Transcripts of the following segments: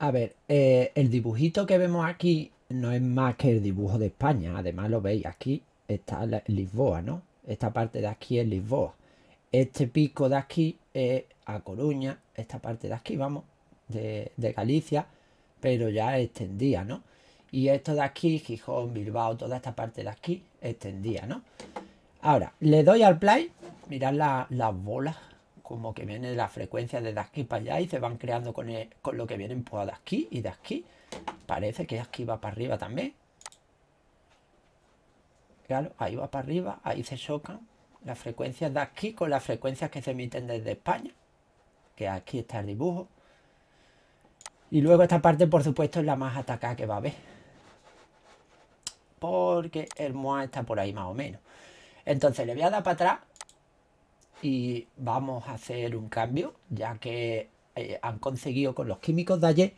A ver, eh, el dibujito que vemos aquí no es más que el dibujo de España. Además lo veis, aquí está Lisboa, ¿no? Esta parte de aquí es Lisboa. Este pico de aquí es A Coruña, esta parte de aquí, vamos, de, Galicia, pero ya extendía, ¿no? Y esto de aquí, Gijón, Bilbao, toda esta parte de aquí extendía, ¿no? Ahora, le doy al play, mirad las bolas como que viene la frecuencia de aquí para allá y se van creando con, lo que vienen por pues, de aquí y de aquí. Parece que aquí va para arriba también. Claro, ahí va para arriba, ahí se chocan las frecuencias de aquí con las frecuencias que se emiten desde España. Que aquí está el dibujo. Y luego esta parte, por supuesto, es la más atacada que va a haber. Porque el MOA está por ahí más o menos. Entonces le voy a dar para atrás y vamos a hacer un cambio, ya que eh, han conseguido con los químicos de ayer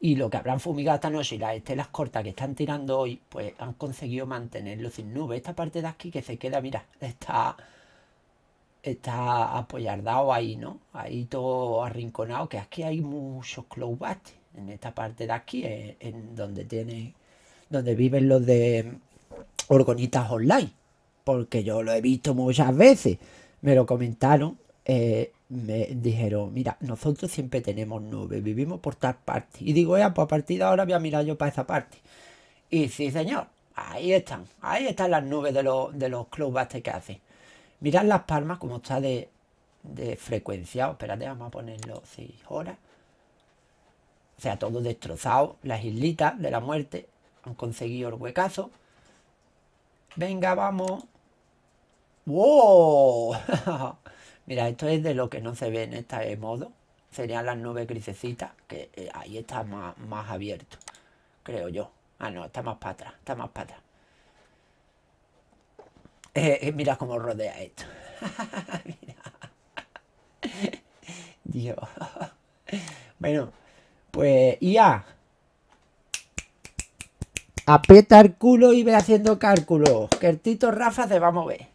y lo que habrán fumigado esta noche y las estelas cortas que están tirando hoy, pues han conseguido mantenerlo sin nube. Esta parte de aquí que se queda, mira, está, está apoyardado ahí, ¿no? Ahí todo arrinconado, que aquí hay muchos clowbats en esta parte de aquí, eh, en, donde tiene, donde viven los de orgonitas online, porque yo lo he visto muchas veces me lo comentaron, eh, me dijeron, mira, nosotros siempre tenemos nubes, vivimos por tal parte. Y digo, ya, pues a partir de ahora voy a mirar yo para esa parte. Y sí, señor, ahí están, ahí están las nubes de los, de los que hacen. Mirad las palmas como está de, frecuencia, frecuenciado. Espérate, vamos a ponerlo 6 horas. O sea, todo destrozado. Las islitas de la muerte han conseguido el huecazo. Venga, vamos. ¡Wow! Mira, esto es de lo que no se ve en este modo. Serían las nubes grisecitas, que eh, ahí está más, abierto, creo yo. Ah, no, está más para atrás, está más para atrás. Eh, eh, mira cómo rodea esto. Dios. bueno, pues ya. Aprieta el culo y ve haciendo cálculos. Quertito Rafa se va a mover.